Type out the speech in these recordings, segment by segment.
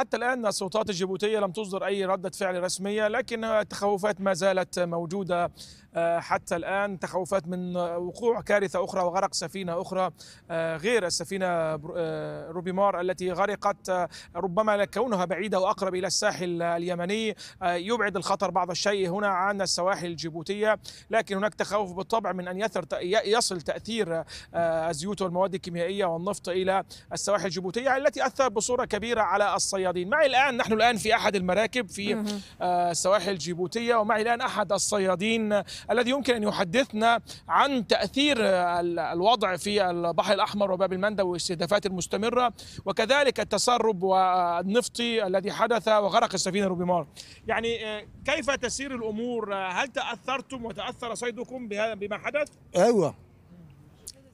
حتى الآن السلطات الجيبوتية لم تصدر أي ردة فعل رسمية لكن التخوفات ما زالت موجودة آه، حتى الآن تخوفات من وقوع كارثة أخرى وغرق سفينة أخرى آه، غير السفينة آه، روبيمار التي غرقت ربما كونها بعيدة وأقرب إلى الساحل اليمني يبعد الخطر بعض الشيء هنا عن السواحل الجيبوتية لكن هناك تخوف بالطبع من أن يثر يصل تأثير الزيوت والمواد الكيميائية والنفط إلى السواحل الجيبوتية التي أثر بصورة كبيرة على الصيادين الصيادين معي الآن نحن الآن في أحد المراكب في آه، السواحل الجيبوتية ومعي الآن أحد الصيادين آه، الذي يمكن أن يحدثنا عن تأثير آه، الوضع في البحر الأحمر وباب المندب والاستهدافات المستمرة وكذلك التسرب النفطي الذي حدث وغرق السفينة روبيمار يعني كيف تسير الأمور هل تأثرتم وتأثر صيدكم بما حدث؟ أيوة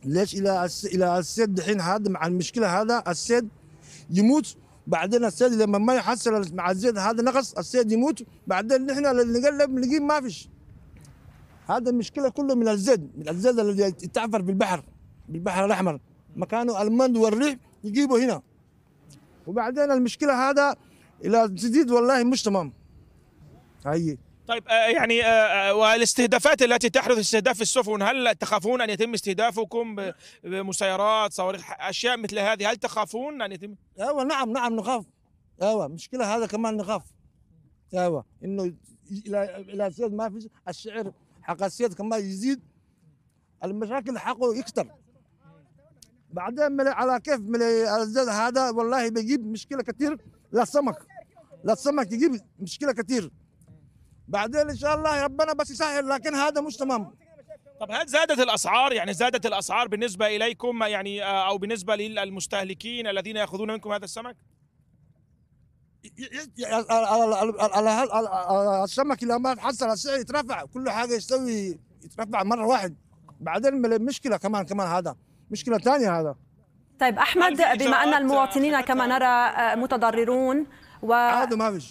ليش إلى السد الحين هذا مع المشكلة هذا السد يموت بعدين السيد لما ما يحصل مع الزيت هذا نقص السيد يموت بعدين نحن نقلب نلاقيه ما فيش هذا المشكله كله من الزيت من الزيت الذي يتعفر في البحر بالبحر الاحمر مكانه المند والريح يجيبه هنا وبعدين المشكله هذا الى جديد والله مش تمام هي طيب آه، يعني آه، آه، والاستهدافات التي تحدث استهداف السفن هل تخافون ان يتم استهدافكم بمسيرات صواريخ اشياء مثل هذه هل تخافون ان يتم ايوه نعم نعم نخاف ايوه مشكله هذا كمان نخاف ايوه انه الى الى سيد ما في الشعر حق السيد كمان يزيد المشاكل حقه يكثر بعدين على كيف الزيت هذا والله بيجيب مشكله كثير للسمك للسمك يجيب مشكله كثير بعدين ان شاء الله ربنا بس يسهل لكن هذا مش تمام طب هل زادت الاسعار يعني زادت الاسعار بالنسبه اليكم يعني آه، او بالنسبه للمستهلكين الذين ياخذون منكم هذا السمك؟ السمك لما حصل السعر يترفع كل حاجه يستوي يترفع مره واحد بعدين مشكله كمان كمان هذا مشكله ثانيه هذا طيب احمد بما ان المواطنين كما نرى آه، متضررون و هذا ما فيش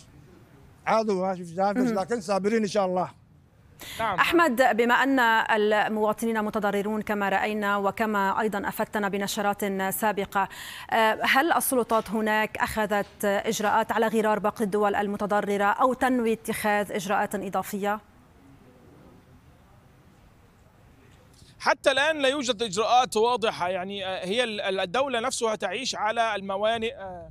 عادوا لكن صابرين ان شاء الله نعم. أحمد بما أن المواطنين متضررون كما رأينا وكما أيضا أفدتنا بنشرات سابقة آه، هل السلطات هناك أخذت إجراءات على غرار باقي الدول المتضررة أو تنوي اتخاذ إجراءات إضافية؟ حتى الآن لا يوجد إجراءات واضحة يعني آه، هي الدولة نفسها تعيش على الموانئ آه،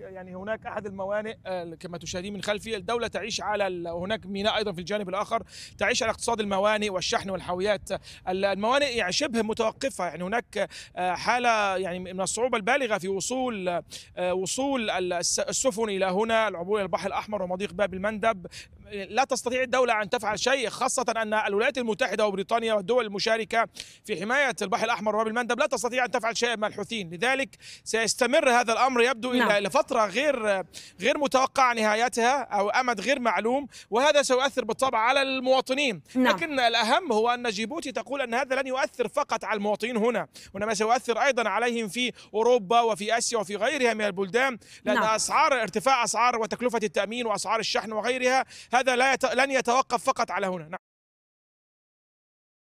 يعني هناك احد الموانئ آه، كما تشاهدين من خلفي الدوله تعيش على هناك ميناء ايضا في الجانب الاخر تعيش على اقتصاد الموانئ والشحن والحاويات الموانئ يعني شبه متوقفه يعني هناك آه، حاله يعني من الصعوبه البالغه في وصول آه، وصول السفن الى هنا العبور الى البحر الاحمر ومضيق باب المندب لا تستطيع الدولة أن تفعل شيء خاصة أن الولايات المتحدة وبريطانيا والدول المشاركة في حماية البحر الأحمر المندب لا تستطيع أن تفعل شيء مع الحوثيين لذلك سيستمر هذا الأمر يبدو نعم. إلى فترة غير غير متوقعة نهايتها أو أمد غير معلوم وهذا سيؤثر بالطبع على المواطنين نعم. لكن الأهم هو أن جيبوتي تقول أن هذا لن يؤثر فقط على المواطنين هنا وإنما سيؤثر أيضا عليهم في أوروبا وفي آسيا وفي غيرها من البلدان لأن نعم. أسعار ارتفاع أسعار وتكلفة التأمين وأسعار الشحن وغيرها هذا لا يت... لن يتوقف فقط على هنا نعم.